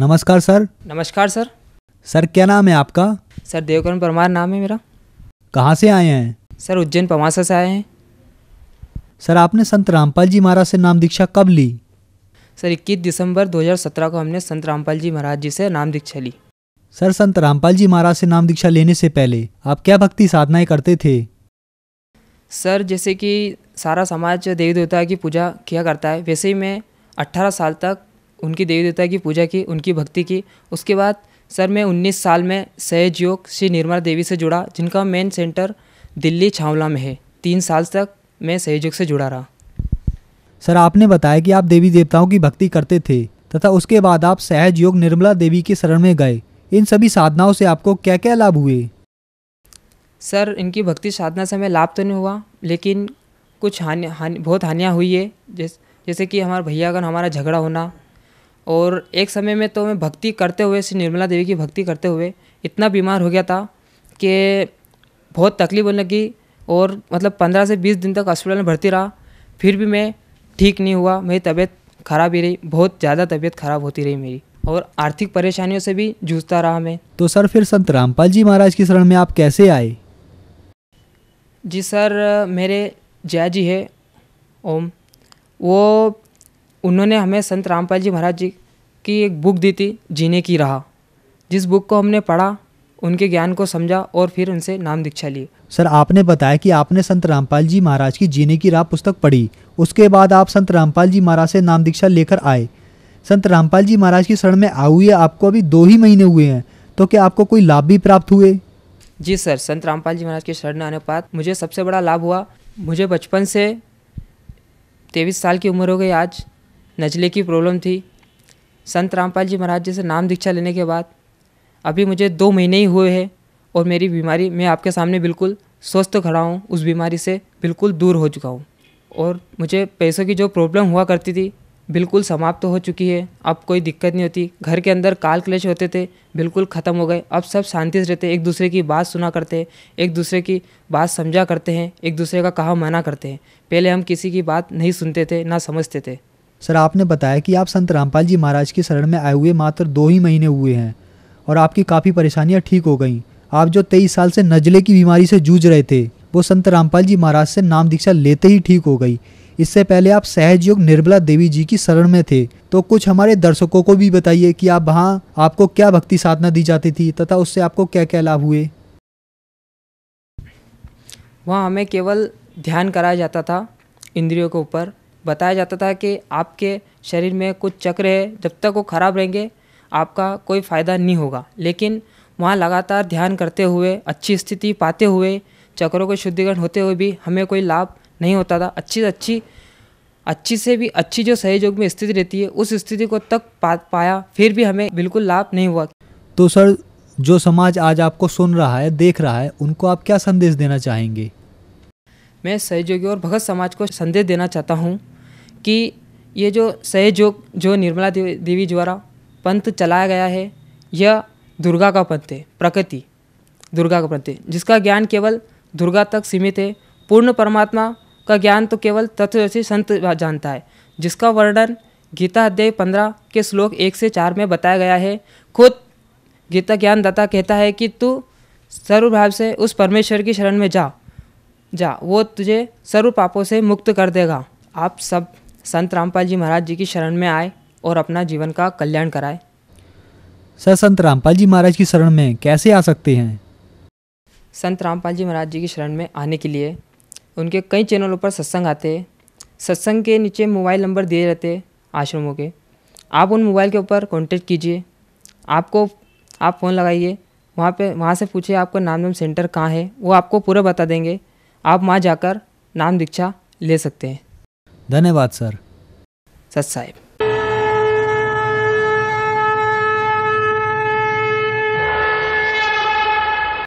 नमस्कार सर नमस्कार sir sir क्या नाम है आपका सर देवकरण परमार नाम है मेरा कहाँ से आए हैं सर उज्जैन पमासा से आए हैं सर आपने संत रामपाल जी महाराज से नाम दीक्षा कब ली सर 21 दिसंबर 2017 को हमने संत रामपाल जी महाराज जी से नाम दीक्षा ली सर संत रामपाल जी महाराज से नाम दीक्षा लेने से पहले आप क्या भक्ति साधनाएं करते थे सर जैसे कि सारा समाज देवी देवता की पूजा किया करता है वैसे ही मैं 18 साल तक उनकी देवी देवता की पूजा की उनकी भक्ति की उसके बाद सर मैं उन्नीस साल में सहज योग श्री निर्मला देवी से जुड़ा जिनका मेन सेंटर दिल्ली छावला में है तीन साल तक मैं सहज से जुड़ा रहा सर आपने बताया कि आप देवी देवताओं की भक्ति करते थे तथा उसके बाद आप सहज योग निर्मला देवी के शरण में गए इन सभी साधनाओं से आपको क्या क्या लाभ हुए सर इनकी भक्ति साधना से हमें लाभ तो नहीं हुआ लेकिन कुछ हानि हानि बहुत हानियाँ हुई है जैसे जैसे कि हमारे भैया का हमारा झगड़ा होना और एक समय में तो मैं भक्ति करते हुए श्री निर्मला देवी की भक्ति करते हुए इतना बीमार हो गया था कि बहुत तकलीफ होने लगी और मतलब पंद्रह से बीस दिन तक हॉस्पिटल में भर्ती रहा फिर भी मैं ठीक नहीं हुआ मेरी तबीयत खराब ही रही बहुत ज़्यादा तबीयत खराब होती रही मेरी और आर्थिक परेशानियों से भी जूझता रहा मैं तो सर फिर संत रामपाल जी महाराज की शरण में आप कैसे आए जी सर मेरे जया जी है ओम वो उन्होंने हमें संत रामपाल जी महाराज जी की एक बुक दी थी जीने की राह जिस बुक को हमने पढ़ा उनके ज्ञान को समझा और फिर उनसे नाम दीक्षा ली सर आपने बताया कि आपने संत रामपाल जी महाराज की जीने की राह पुस्तक पढ़ी उसके बाद आप संत रामपाल जी महाराज से नाम दीक्षा लेकर आए संत रामपाल जी महाराज की शरण में आई हुए आपको अभी दो ही महीने हुए हैं तो क्या आपको कोई लाभ भी प्राप्त हुए जी सर संत रामपाल जी महाराज की शरण में आने पर मुझे सबसे बड़ा लाभ हुआ मुझे बचपन से तेईस साल की उम्र हो गई आज नजले की प्रॉब्लम थी संत रामपाल जी महाराज जी से नाम दीक्षा लेने के बाद अभी मुझे दो महीने ही हुए हैं और मेरी बीमारी मैं आपके सामने बिल्कुल स्वस्थ खड़ा हूँ उस बीमारी से बिल्कुल दूर हो चुका हूँ और मुझे पैसों की जो प्रॉब्लम हुआ करती थी बिल्कुल समाप्त तो हो चुकी है अब कोई दिक्कत नहीं होती घर के अंदर काल क्लेश होते थे बिल्कुल ख़त्म हो गए अब सब शांति से रहते एक दूसरे की बात सुना करते हैं एक दूसरे की बात समझा करते हैं एक दूसरे का कहा माना करते हैं पहले हम किसी की बात नहीं सुनते थे ना समझते थे सर आपने बताया कि आप संत रामपाल जी महाराज की शरण में आए हुए मात्र दो ही महीने हुए हैं और आपकी काफ़ी परेशानियाँ ठीक हो गई आप जो तेईस साल से नजले की बीमारी से जूझ रहे थे वो संत रामपाल जी महाराज से नाम दीक्षा लेते ही ठीक हो गई इससे पहले आप सहज योग निर्मला देवी जी की शरण में थे तो कुछ हमारे दर्शकों को भी बताइए कि आप वहाँ आपको क्या भक्ति साधना दी जाती थी तथा उससे आपको क्या क्या लाभ हुए वहाँ हमें केवल ध्यान कराया जाता था इंद्रियों के ऊपर बताया जाता था कि आपके शरीर में कुछ चक्र है जब तक वो खराब रहेंगे आपका कोई फ़ायदा नहीं होगा लेकिन वहाँ लगातार ध्यान करते हुए अच्छी स्थिति पाते हुए चक्रों के शुद्धिकरण होते हुए भी हमें कोई लाभ नहीं होता था अच्छी से अच्छी अच्छी से भी अच्छी जो सहयोग में स्थिति रहती है उस स्थिति को तक पा पाया फिर भी हमें बिल्कुल लाभ नहीं हुआ तो सर जो समाज आज आपको सुन रहा है देख रहा है उनको आप क्या संदेश देना चाहेंगे मैं सहयोगी और भगत समाज को संदेश देना चाहता हूँ कि ये जो सहयोग जो निर्मला देवी द्वारा पंथ चलाया गया है यह दुर्गा का पंथ है प्रकृति दुर्गा का पंथ है जिसका ज्ञान केवल दुर्गा तक सीमित है पूर्ण परमात्मा का ज्ञान तो केवल तथ्य से संत जानता है जिसका वर्णन गीता अध्याय पंद्रह के श्लोक एक से चार में बताया गया है खुद गीता ज्ञानदाता कहता है कि तू सर्वभाव से उस परमेश्वर की शरण में जा जा वो तुझे सर्व पापों से मुक्त कर देगा आप सब संत रामपाल जी महाराज जी की शरण में आए और अपना जीवन का कल्याण कराए सर संत रामपाल जी महाराज की शरण में कैसे आ सकते हैं संत रामपाल जी महाराज जी की शरण में आने के लिए उनके कई चैनलों पर सत्संग आते हैं सत्संग के नीचे मोबाइल नंबर दिए रहते हैं आश्रमों के आप उन मोबाइल के ऊपर कॉन्टेक्ट कीजिए आपको आप फ़ोन लगाइए वहाँ पे वहाँ से पूछिए आपका नाम नाम सेंटर कहाँ है वो आपको पूरा बता देंगे आप वहाँ जाकर नाम दीक्षा ले सकते हैं धन्यवाद सर सच साहिब